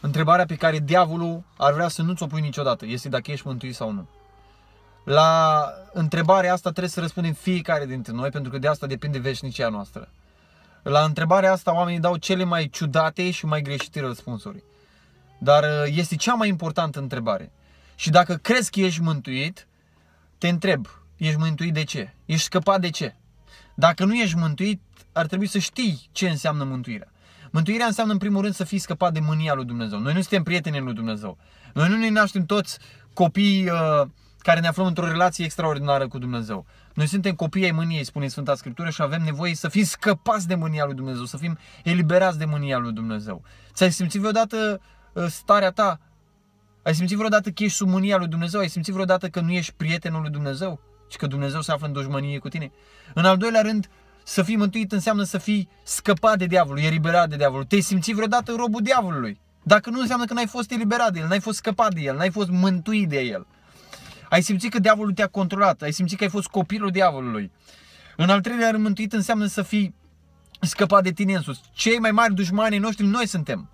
Întrebarea pe care diavolul ar vrea să nu ți-o pui niciodată este dacă ești mântuit sau nu. La întrebarea asta trebuie să răspundem fiecare dintre noi, pentru că de asta depinde veșnicia noastră. La întrebarea asta oamenii dau cele mai ciudate și mai greșite răspunsuri. Dar uh, este cea mai importantă întrebare. Și dacă crezi că ești mântuit, te întreb, ești mântuit de ce? Ești scăpat de ce? Dacă nu ești mântuit, ar trebui să știi ce înseamnă mântuirea. Mântuirea înseamnă în primul rând să fii scăpat de mânia lui Dumnezeu. Noi nu suntem prietenii lui Dumnezeu. Noi nu ne naștem toți copii uh, care ne aflăm într-o relație extraordinară cu Dumnezeu. Noi suntem copii ai mâniei, spune Sfânta Scriptură, și avem nevoie să fim scăpați de mânia lui Dumnezeu, să fim eliberați de mânia lui Dumnezeu. Ți-ai simțit vreodată uh, starea ta? Ai simțit vreodată că ești sub mânia lui Dumnezeu? Ai simțit vreodată că nu ești prietenul lui Dumnezeu? Și că Dumnezeu se află în dușmănie cu tine? În al doilea rând, să fii mântuit înseamnă să fii scăpat de diavol, eliberat de diavol. Te-ai simțit vreodată robul diavolului. Dacă nu înseamnă că n-ai fost eliberat de el, n-ai fost scăpat de el, n-ai fost mântuit de el. Ai simțit că diavolul te-a controlat, ai simțit că ai fost copilul diavolului. În al treilea rând, mântuit înseamnă să fii scăpat de tine însuți. Cei mai mari dușmani noștri noi suntem.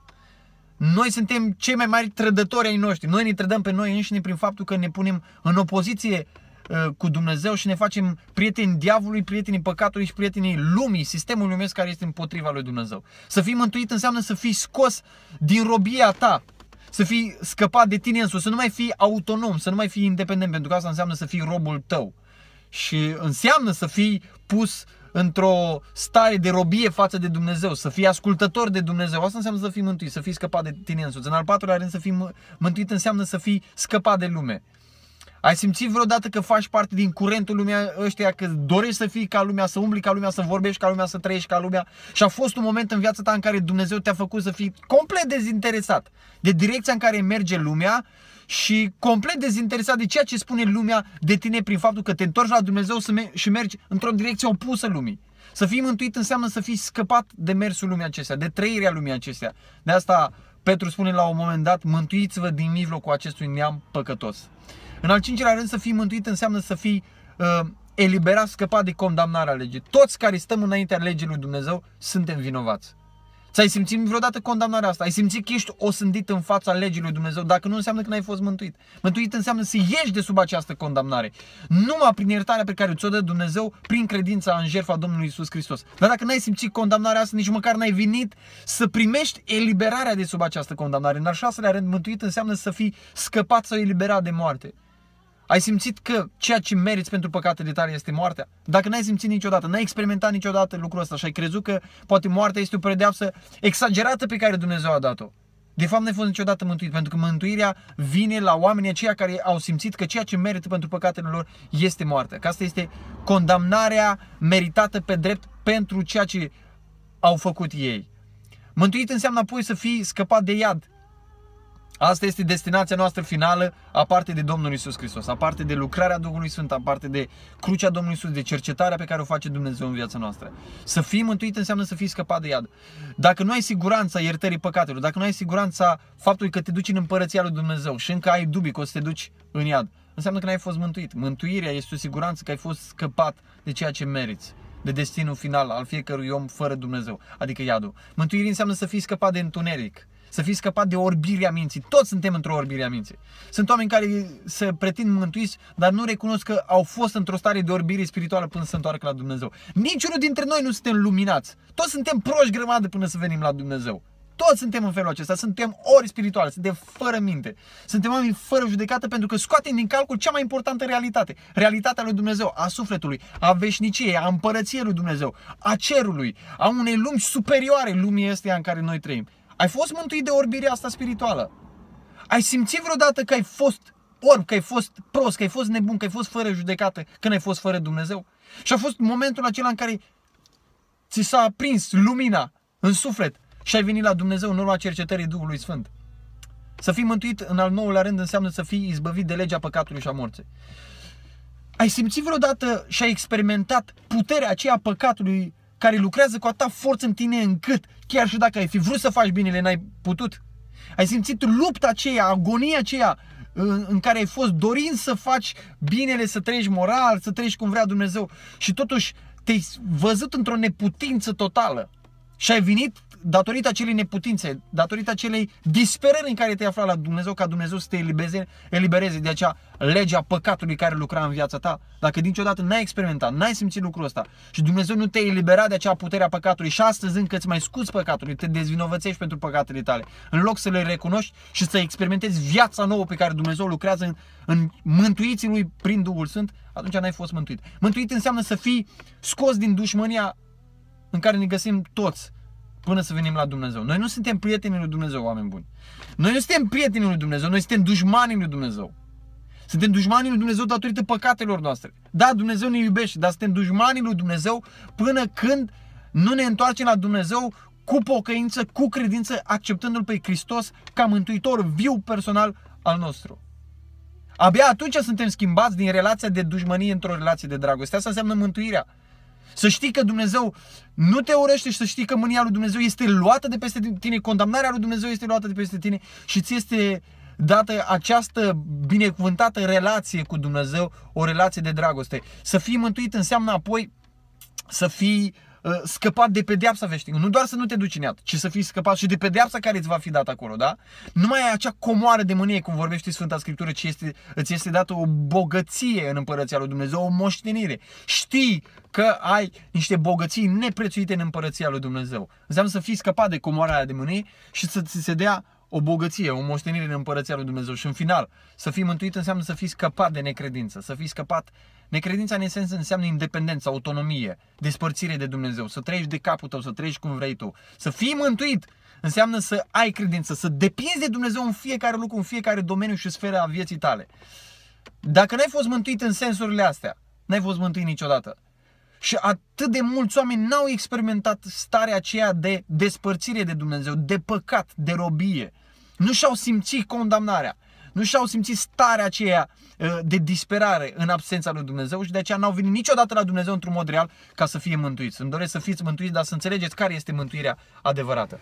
Noi suntem cei mai mari trădători ai noștri. Noi ne trădăm pe noi înșine prin faptul că ne punem în opoziție Uh, cu Dumnezeu și ne facem prieteni diavolului, prietenii păcatului și prietenii lumii, sistemul lumesc care este împotriva lui Dumnezeu. Să fii mântuit înseamnă să fii scos din robia ta, să fii scăpat de tine însuți, să nu mai fii autonom, să nu mai fii independent, pentru că asta înseamnă să fii robul tău. Și înseamnă să fii pus într-o stare de robie față de Dumnezeu, să fii ascultător de Dumnezeu. Asta înseamnă să fii mântuit, să fii scăpat de tine însuți. În al patrulea rând, să fii mântuit înseamnă să fii scăpat de lume. Ai simțit vreodată că faci parte din curentul lumea ăștia, că dorești să fii ca lumea, să umbli ca lumea, să vorbești ca lumea, să trăiești ca lumea și a fost un moment în viața ta în care Dumnezeu te-a făcut să fii complet dezinteresat de direcția în care merge lumea și complet dezinteresat de ceea ce spune lumea de tine prin faptul că te întorci la Dumnezeu și mergi într-o direcție opusă lumii. Să fii mântuit înseamnă să fii scăpat de mersul lumii acestea, de trăirea lumii acestea. De asta Petru spune la un moment dat, mântuiți-vă din mijlocul acestui neam păcătos. În al cincilea rând, să fii mântuit înseamnă să fii uh, eliberat, scăpat de condamnarea legii. Toți care stăm înaintea legii lui Dumnezeu suntem vinovați. Ți-ai simțit vreodată condamnarea asta? Ai simțit că ești osândit în fața legii lui Dumnezeu? Dacă nu înseamnă că n-ai fost mântuit. Mântuit înseamnă să ieși de sub această condamnare. Numai prin iertarea pe care ți-o dă Dumnezeu, prin credința în jertfa Domnului Isus Hristos. Dar dacă n-ai simțit condamnarea asta, nici măcar n-ai venit să primești eliberarea de sub această condamnare. În al șaselea rând, mântuit înseamnă să fii scăpat sau eliberat de moarte. Ai simțit că ceea ce meriți pentru păcatele tale este moartea? Dacă n-ai simțit niciodată, n-ai experimentat niciodată lucrul ăsta și ai crezut că poate moartea este o predeapsă exagerată pe care Dumnezeu a dat-o. De fapt, n-ai fost niciodată mântuit, pentru că mântuirea vine la oamenii aceia care au simțit că ceea ce merită pentru păcatele lor este moartea. Că asta este condamnarea meritată pe drept pentru ceea ce au făcut ei. Mântuit înseamnă apoi să fii scăpat de iad, Asta este destinația noastră finală, aparte de Domnul Isus Hristos, aparte de lucrarea Duhului Sfânt, aparte de crucea Domnului Isus, de cercetarea pe care o face Dumnezeu în viața noastră. Să fii mântuit înseamnă să fii scăpat de iad. Dacă nu ai siguranța iertării păcatelor, dacă nu ai siguranța faptului că te duci în împărăția lui Dumnezeu și încă ai dubii că o să te duci în iad, înseamnă că n-ai fost mântuit. Mântuirea este o siguranță că ai fost scăpat de ceea ce meriți de destinul final al fiecărui om fără Dumnezeu, adică iadul. Mântuirea înseamnă să fii scăpat de întuneric, să fii scăpat de orbirea minții. Toți suntem într-o orbire a minții. Sunt oameni care se pretind mântuiți, dar nu recunosc că au fost într-o stare de orbire spirituală până să se întoarcă la Dumnezeu. Niciunul dintre noi nu suntem luminați. Toți suntem proști grămadă până să venim la Dumnezeu. Toți suntem în felul acesta, suntem ori spirituale, suntem fără minte, suntem oameni fără judecată pentru că scoatem din calcul cea mai importantă realitate, realitatea lui Dumnezeu, a sufletului, a veșniciei, a împărăției lui Dumnezeu, a cerului, a unei lumi superioare lumii este în care noi trăim. Ai fost mântuit de orbirea asta spirituală? Ai simțit vreodată că ai fost orb, că ai fost prost, că ai fost nebun, că ai fost fără judecată, că n-ai fost fără Dumnezeu? Și a fost momentul acela în care ți s-a aprins lumina în suflet și ai venit la Dumnezeu în urma cercetării Duhului Sfânt. Să fii mântuit în al nouălea rând înseamnă să fii izbăvit de legea păcatului și a morții. Ai simțit vreodată și ai experimentat puterea aceea păcatului care lucrează cu atâta forță în tine încât, chiar și dacă ai fi vrut să faci binele, n-ai putut. Ai simțit lupta aceea, agonia aceea în, în care ai fost dorind să faci binele, să trăiești moral, să trăiești cum vrea Dumnezeu și totuși te-ai văzut într-o neputință totală și ai venit datorită acelei neputințe, datorită acelei disperări în care te afla la Dumnezeu, ca Dumnezeu să te elibereze, elibereze de acea legea păcatului care lucra în viața ta. Dacă niciodată n-ai experimentat, n-ai simțit lucrul ăsta și Dumnezeu nu te elibera de acea putere a păcatului și astăzi încă îți mai scuți păcatul, te dezvinovățești pentru păcatele tale, în loc să le recunoști și să experimentezi viața nouă pe care Dumnezeu lucrează în, în mântuiții lui prin Duhul Sfânt, atunci n-ai fost mântuit. Mântuit înseamnă să fii scos din dușmânia în care ne găsim toți până să venim la Dumnezeu. Noi nu suntem prietenii lui Dumnezeu, oameni buni. Noi nu suntem prietenii lui Dumnezeu, noi suntem dușmanii lui Dumnezeu. Suntem dușmanii lui Dumnezeu datorită păcatelor noastre. Da, Dumnezeu ne iubește, dar suntem dușmanii lui Dumnezeu până când nu ne întoarcem la Dumnezeu cu pocăință, cu credință, acceptându-L pe Hristos ca mântuitor viu personal al nostru. Abia atunci suntem schimbați din relația de dușmănie într-o relație de dragoste. Asta înseamnă mântuirea. Să știi că Dumnezeu nu te urește și să știi că mânia lui Dumnezeu este luată de peste tine, condamnarea lui Dumnezeu este luată de peste tine și ți este dată această binecuvântată relație cu Dumnezeu, o relație de dragoste. Să fii mântuit înseamnă apoi să fii uh, Uh, scăpat de pedeapsa veșnică. Nu doar să nu te duci în iad, ci să fii scăpat și de pedeapsa care îți va fi dată acolo, da? Nu mai ai acea comoară de mânie, cum vorbește Sfânta Scriptură, ci este, îți este dată o bogăție în împărăția lui Dumnezeu, o moștenire. Știi că ai niște bogății neprețuite în împărăția lui Dumnezeu. Înseamnă să fii scăpat de comoara aia de mânie și să ți se dea o bogăție, o moștenire în împărăția lui Dumnezeu. Și în final, să fii mântuit înseamnă să fii scăpat de necredință, să fii scăpat. Necredința în sens înseamnă independență, autonomie, despărțire de Dumnezeu, să trăiești de capul tău, să trăiești cum vrei tu. Să fii mântuit înseamnă să ai credință, să depinzi de Dumnezeu în fiecare lucru, în fiecare domeniu și sferă a vieții tale. Dacă n-ai fost mântuit în sensurile astea, n-ai fost mântuit niciodată. Și atât de mulți oameni n-au experimentat starea aceea de despărțire de Dumnezeu, de păcat, de robie nu și-au simțit condamnarea, nu și-au simțit starea aceea ă, de disperare în absența lui Dumnezeu și de aceea n-au venit niciodată la Dumnezeu într-un mod real ca să fie mântuiți. Îmi doresc să fiți mântuiți, dar să înțelegeți care este mântuirea adevărată.